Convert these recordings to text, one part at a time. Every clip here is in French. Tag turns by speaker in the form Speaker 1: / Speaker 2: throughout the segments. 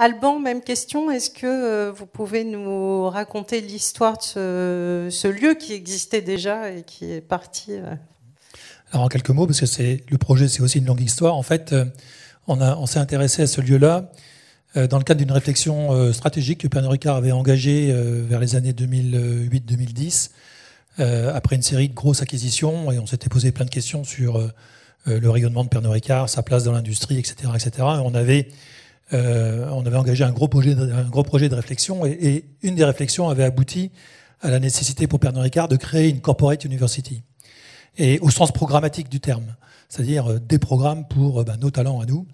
Speaker 1: Alban, même question. Est-ce que euh, vous pouvez nous raconter l'histoire de ce, lieu qui existait déjà et qui est parti euh
Speaker 2: Alors en quelques mots, parce que le projet, c'est aussi une longue histoire. En fait, euh, on, s'est intéressé à ce lieu-là dans le cadre d'une réflexion stratégique que Pernod Ricard avait engagée vers les années 2008-2010, après une série de grosses acquisitions, et on s'était posé plein de questions sur le rayonnement de Pernod Ricard, sa place dans l'industrie, etc., etc. on avait euh, on avait engagé un gros projet, de, un gros projet de réflexion, et, une des réflexions avait abouti à la nécessité pour Pernod Ricard de créer une corporate university, et au sens programmatique du terme, c'est-à-dire euh, des programmes pour euh, bah, nos talents à nous,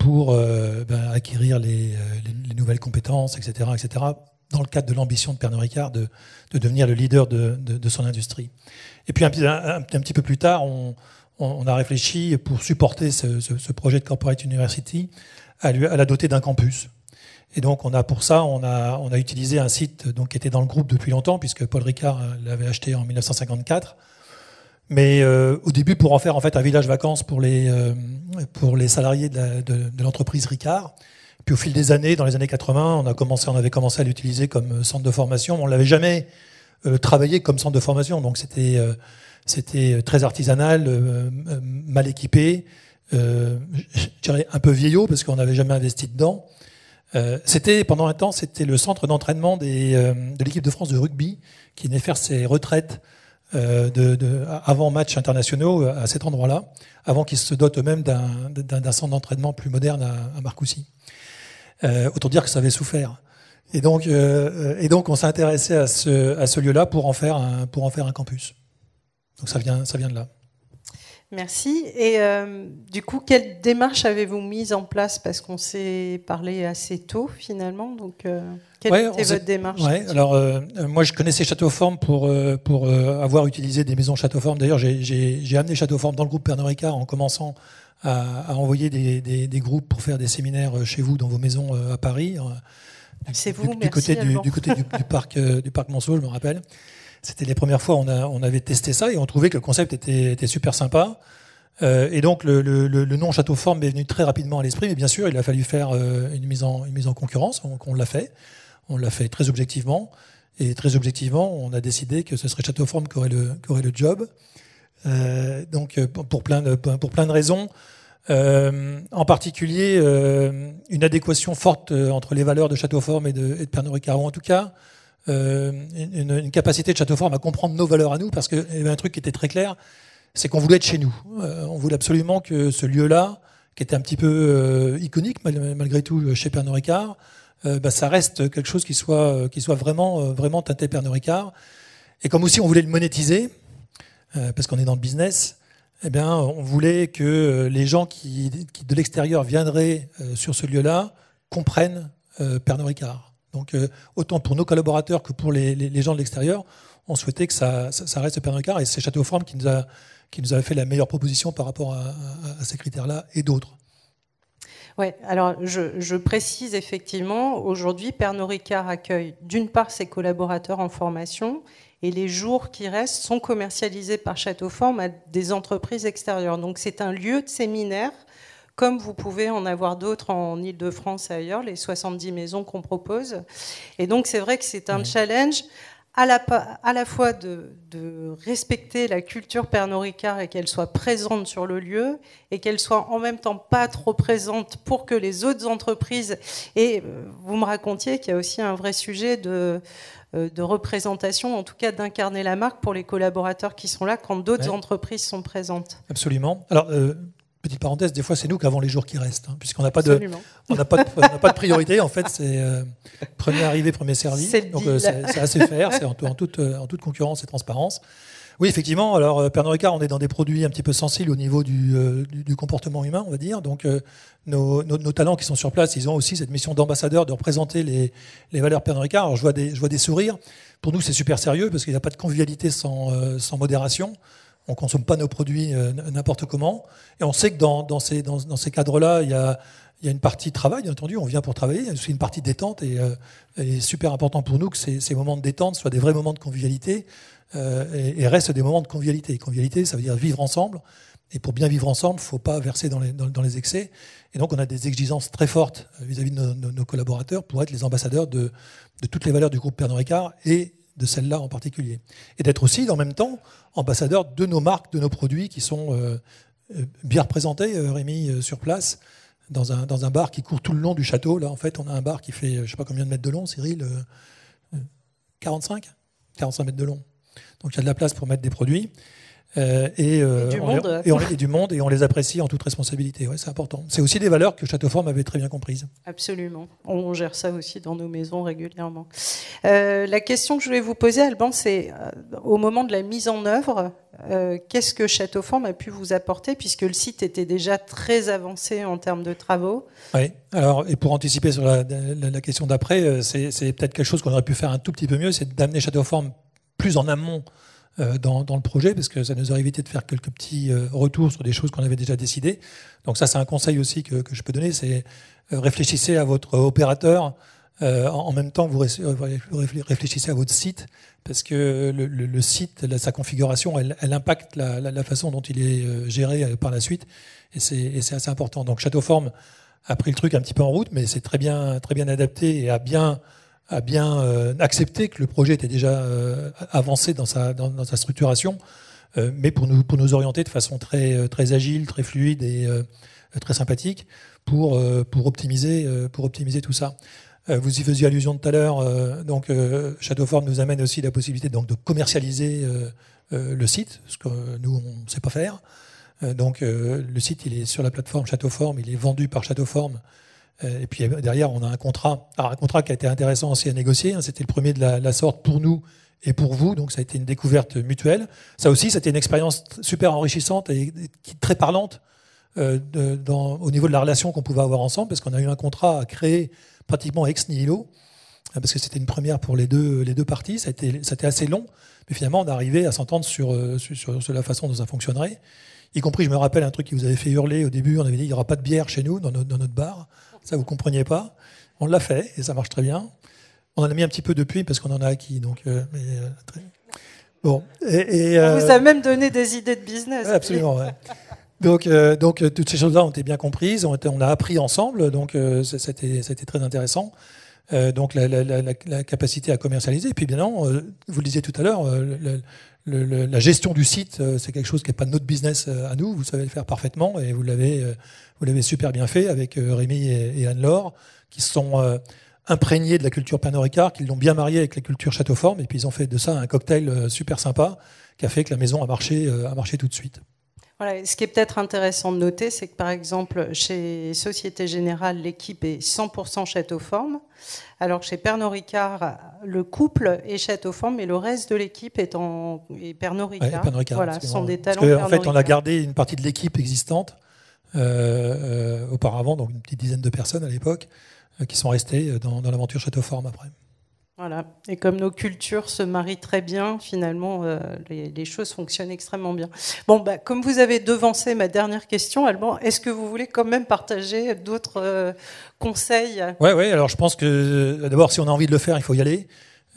Speaker 2: pour bah, acquérir les, nouvelles compétences, etc., etc., dans le cadre de l'ambition de Pernod Ricard de, devenir le leader de, de, son industrie. Et puis un, un petit peu plus tard, on, a réfléchi pour supporter ce, ce projet de Corporate University à, lui, à la doter d'un campus. Et donc on a pour ça, on a, on a utilisé un site donc, qui était dans le groupe depuis longtemps, puisque Paul Ricard euh, l'avait acheté en 1954. Mais euh, au début, pour en faire en fait un village vacances pour les, euh, pour les salariés de l'entreprise Ricard. Puis au fil des années, dans les années 80, on, a commencé, on avait commencé à l'utiliser comme centre de formation. On ne l'avait jamais travaillé comme centre de formation, donc c'était c'était très artisanal, mal équipé euh, un peu vieillot parce qu'on n'avait jamais investi dedans. Euh, c'était pendant un temps, c'était le centre d'entraînement des, euh, de l'équipe de France de rugby qui venait faire ses retraites euh, de, avant matchs internationaux à cet endroit-là, avant qu'ils se dotent eux-mêmes d'un centre d'entraînement plus moderne à, à Marcoussis. autant dire que ça avait souffert. Et donc, et donc on s'est intéressé à ce, à ce lieu-là pour en faire un, pour en faire un campus. Donc ça vient, ça vient de là.
Speaker 1: Merci. Et euh, du coup, quelle démarche avez-vous mise en place Parce qu'on s'est parlé assez tôt finalement. Donc, euh, quelle était votre démarche Alors,
Speaker 2: euh, moi, je connaissais Châteauforme pour, pour avoir utilisé des maisons Châteauforme. D'ailleurs, j'ai amené Châteauforme dans le groupe Pernod Ricard en commençant à, envoyer des, des, groupes pour faire des séminaires chez vous, dans vos maisons à Paris. C'est vous, du, merci, côté du, côté du, du, parc, du parc Monceau, je me rappelle. C'était les premières fois on, on avait testé ça et on trouvait que le concept était, super sympa. Euh, et donc le, nom Château Forme est venu très rapidement à l'esprit, mais bien sûr il a fallu faire euh, une, mise en, mise en concurrence, donc on l'a fait, on l'a fait très objectivement, et très objectivement on a décidé que ce serait Château qui aurait le, qui aurait le job, euh, donc pour plein de, pour plein de raisons, en particulier une adéquation forte entre les valeurs de Château et de, et de Pernod Ricard, en tout cas euh, une, une, capacité de Châteaufort à comprendre nos valeurs à nous, parce qu'il y avait un truc qui était très clair, c'est qu'on voulait être chez nous. Euh, on voulait absolument que ce lieu-là, qui était un petit peu euh, iconique malgré tout chez Pernod Ricard, bah ça reste quelque chose qui soit, qui soit vraiment, vraiment teinté Pernod Ricard. Et comme aussi on voulait le monétiser, parce qu'on est dans le business, eh bien, on voulait que les gens qui, qui de l'extérieur viendraient sur ce lieu-là comprennent Pernod Ricard. Donc, euh, autant pour nos collaborateurs que pour les, gens de l'extérieur, on souhaitait que ça, reste Pernod Et c'est Château qui nous, a, fait la meilleure proposition par rapport à, ces critères-là et d'autres.
Speaker 1: Oui, alors je, précise effectivement, aujourd'hui, Pernod Ricard accueille d'une part ses collaborateurs en formation et les jours qui restent sont commercialisés par Château Forme à des entreprises extérieures. Donc c'est un lieu de séminaire comme vous pouvez en avoir d'autres en Ile-de-France et ailleurs, les 70 maisons qu'on propose. Et donc c'est vrai que c'est un challenge à la, à la fois de, respecter la culture Pernod et qu'elle soit présente sur le lieu et qu'elle soit en même temps pas trop présente pour que les autres entreprises. Et euh, vous me racontiez qu'il y a aussi un vrai sujet de, euh, de représentation, en tout cas d'incarner la marque pour les collaborateurs qui sont là quand d'autres entreprises sont présentes.
Speaker 2: Absolument. Alors, euh, Petite parenthèse, des fois c'est nous qui avons les jours qui restent, hein, puisqu'on n'a pas, de, on pas, pas de priorité. En fait, c'est euh, premier arrivé, premier servi. Donc euh, c'est assez faire, c'est euh, en, toute, concurrence et transparence. Oui, effectivement. Alors, Pernod Ricard, on est dans des produits un petit peu sensibles au niveau du, comportement humain, on va dire. Donc, nos, nos, talents qui sont sur place, ils ont aussi cette mission d'ambassadeur de représenter les, valeurs Pernod Ricard. Alors, je vois des, je des sourires. Pour nous, c'est super sérieux parce qu'il n'y a pas de convivialité sans, sans modération on consomme pas nos produits euh, n'importe comment. Et on sait que dans, dans ces, cadres-là, il y a, il y une partie travail, bien entendu, on vient pour travailler, il y a aussi une partie détente, et est euh, super important pour nous que ces, moments de détente soient des vrais moments de convivialité euh, et, restent des moments de convivialité. convivialité, ça veut dire vivre ensemble, et pour bien vivre ensemble, il ne faut pas verser dans les, dans, les, excès. Et donc, on a des exigences très fortes vis-à-vis de nos, collaborateurs pour être les ambassadeurs de, toutes les valeurs du groupe Pernod Ricard et de celle-là en particulier. Et d'être aussi, en même temps, ambassadeur de nos marques, de nos produits qui sont euh, euh, bien représentés, euh, Rémi, sur place, dans un, bar qui court tout le long du château. Là, en fait, on a un bar qui fait, je ne sais pas combien de mètres de long, Cyril, 45 45 mètres de long. Donc il y a de la place pour mettre des produits. Euh, euh, et, du monde. Et, on, du monde. et, on, les apprécie en toute responsabilité. Ouais, c'est important. C'est aussi des valeurs que Châteaufort avait très bien comprises.
Speaker 1: Absolument. On gère ça aussi dans nos maisons régulièrement. Euh, la question que je voulais vous poser, Alban, c'est au moment de la mise en œuvre, qu'est-ce que Châteaufort a pu vous apporter puisque le site était déjà très avancé en termes de travaux
Speaker 2: Oui. Alors, et pour anticiper sur la, question d'après, c'est peut-être quelque chose qu'on aurait pu faire un tout petit peu mieux, c'est d'amener Châteaufort plus en amont euh, dans, dans, le projet, parce que ça nous aurait évité de faire quelques petits euh, retours sur des choses qu'on avait déjà décidées. Donc ça, c'est un conseil aussi que, que je peux donner, c'est euh, réfléchissez à votre opérateur. en même temps, que vous réfléchissez à votre site, parce que le, le, site, sa configuration, elle, elle impacte la, la, façon dont il est géré par la suite, et c'est assez important. Donc Shadowform a pris le truc un petit peu en route, mais c'est très bien, très bien adapté et a bien a bien euh, accepter que le projet était déjà euh, avancé dans sa, dans, sa structuration, euh, mais pour nous, pour nous orienter de façon très, très agile, très fluide et très sympathique pour, pour, optimiser, pour optimiser tout ça. Vous y faisiez allusion tout à l'heure, donc Shadowform nous amène aussi la possibilité donc, de commercialiser le site, ce que nous, on ne sait pas faire. Donc le site, il est sur la plateforme Shadowform, il est vendu par Shadowform, euh, et puis derrière, on a un contrat, un contrat qui a été intéressant aussi à négocier. Hein. C'était le premier de la, sorte pour nous et pour vous, donc ça a été une découverte mutuelle. Ça aussi, c'était une expérience super enrichissante et très parlante euh, dans, au niveau de la relation qu'on pouvait avoir ensemble, parce qu'on a eu un contrat à créer pratiquement ex nihilo, hein, parce que c'était une première pour les deux, les deux parties. Ça a, été, ça assez long, mais finalement, on est arrivé à s'entendre sur, euh, sur, sur, la façon dont ça fonctionnerait. Y compris, je me rappelle un truc qui vous avait fait hurler au début. On avait dit il n'y aura pas de bière chez nous, dans notre, bar. Ça, vous ne compreniez pas. On l'a fait et ça marche très bien. On en a mis un petit peu depuis parce qu'on en a acquis. Donc, euh, euh, bon. Et, euh, vous a même
Speaker 1: donné des idées de business. absolument.
Speaker 2: Donc, toutes ces choses-là ont été bien comprises. On, a appris ensemble. Donc, c'était, c'était très intéressant. donc, la, capacité à commercialiser. Et puis, bien non, vous le disiez tout à l'heure, la gestion du site, euh, c'est quelque chose qui n'est pas notre business euh, à nous. Vous savez le faire parfaitement et vous l'avez, euh, vous l'avez super bien fait avec Rémi et, Anne-Laure, qui sont imprégnés de la culture Pernod qui l'ont bien marié avec la culture Château Forme, et puis ils ont fait de ça un cocktail super sympa qui a fait que la maison a marché, a marché tout de suite
Speaker 1: ce qui est peut-être intéressant de noter, c'est que par exemple, chez Société Générale, l'équipe est 100% château-forme, alors que chez Pernod Ricard, le couple est château-forme, mais le reste de l'équipe est en Pernod Ricard. voilà, en fait, on a gardé
Speaker 2: une partie de l'équipe existante euh, euh, auparavant, donc une petite dizaine de personnes à l'époque, euh, qui sont restées dans, dans l'aventure château-forme après.
Speaker 1: Voilà. Et comme nos cultures se marient très bien, finalement, euh, les, choses fonctionnent extrêmement bien. Bon, bah, comme vous avez devancé ma dernière question, Alban, est-ce que vous voulez quand même partager d'autres euh, conseils Oui, oui.
Speaker 2: alors je pense que euh, d'abord, si on a envie de le faire, il faut y aller.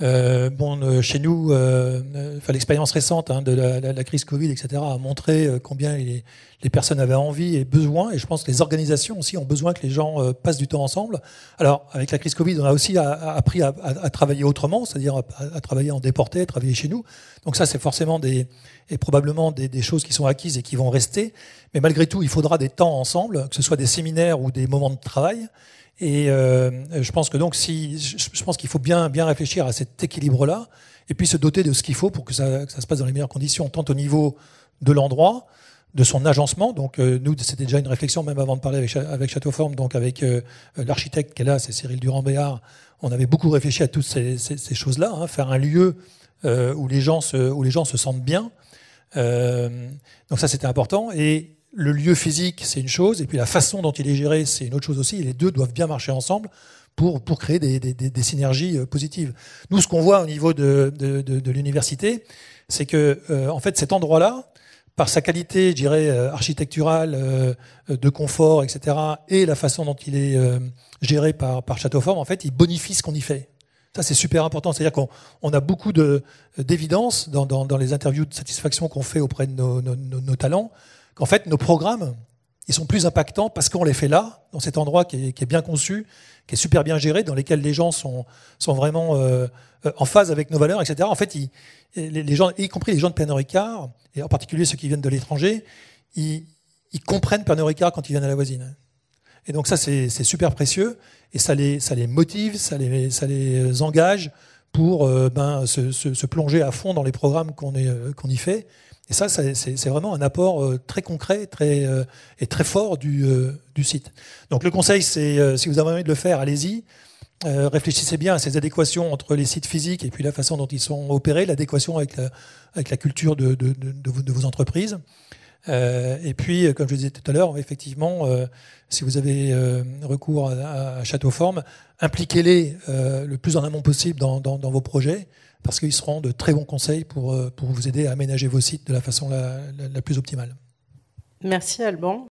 Speaker 2: Euh, bon, euh, chez nous, euh, euh l'expérience récente hein, de la, crise Covid, etc., a montré euh, combien les, les, personnes avaient envie et besoin, et je pense que les organisations aussi ont besoin que les gens passent du temps ensemble. Alors, avec la crise Covid, on a aussi appris à, à, travailler autrement, c'est-à-dire à, travailler en déporté, à travailler chez nous. Donc ça, c'est forcément des, et probablement des, des, choses qui sont acquises et qui vont rester. Mais malgré tout, il faudra des temps ensemble, que ce soit des séminaires ou des moments de travail. Et euh, je pense que donc, si, je pense qu'il faut bien, bien réfléchir à cet équilibre-là, et puis se doter de ce qu'il faut pour que ça, ça, se passe dans les meilleures conditions, tant au niveau de l'endroit, de son agencement. Donc, euh, nous, c'était déjà une réflexion, même avant de parler avec, avec Châteauforme, donc avec euh, l'architecte qui est là, c'est Cyril Durand-Béard. On avait beaucoup réfléchi à toutes ces, ces, choses-là, hein, faire un lieu où, les gens se, où les gens se sentent bien. donc, ça, c'était important. Et le lieu physique, c'est une chose, et puis la façon dont il est géré, c'est une autre chose aussi, les deux doivent bien marcher ensemble pour, pour créer des, synergies euh, positives. Nous, ce qu'on voit au niveau de, l'université, c'est que, euh, en fait, cet endroit-là, par sa qualité, dirais, euh, architecturale, de confort, etc., et la façon dont il est géré par, par Châteaufort, en fait, il bonifie ce qu'on y fait. Ça, c'est super important. C'est-à-dire qu'on a beaucoup d'évidence dans, les interviews de satisfaction qu'on fait auprès de nos, nos talents qu'en fait, nos programmes, ils sont plus impactants parce qu'on les fait là, dans cet endroit qui est, bien conçu, qui est super bien géré, dans lequel les gens sont, vraiment euh, euh, en phase avec nos valeurs, etc. En fait, les, gens, y compris les gens de Pernod Ricard, et en particulier ceux qui viennent de l'étranger, ils, comprennent Pernod Ricard quand ils viennent à la voisine. Et donc ça, c'est super précieux, et ça les, motive, ça les engage, pour euh, ben, se, plonger à fond dans les programmes qu'on euh, y fait. Et ça, c'est vraiment un apport euh, très concret très, et très fort du, site. Donc le conseil, c'est si vous avez envie de le faire, allez-y. réfléchissez bien à ces adéquations entre les sites physiques et puis la façon dont ils sont opérés, l'adéquation avec la, avec la culture de vos entreprises. Euh, et puis, euh, comme je disais tout à l'heure, effectivement, euh, si vous avez recours à, château forme, impliquez-les le plus en amont possible dans, vos projets, parce qu'ils seront de très bons conseils pour, pour vous aider à aménager vos sites de la façon la plus optimale. Merci Alban.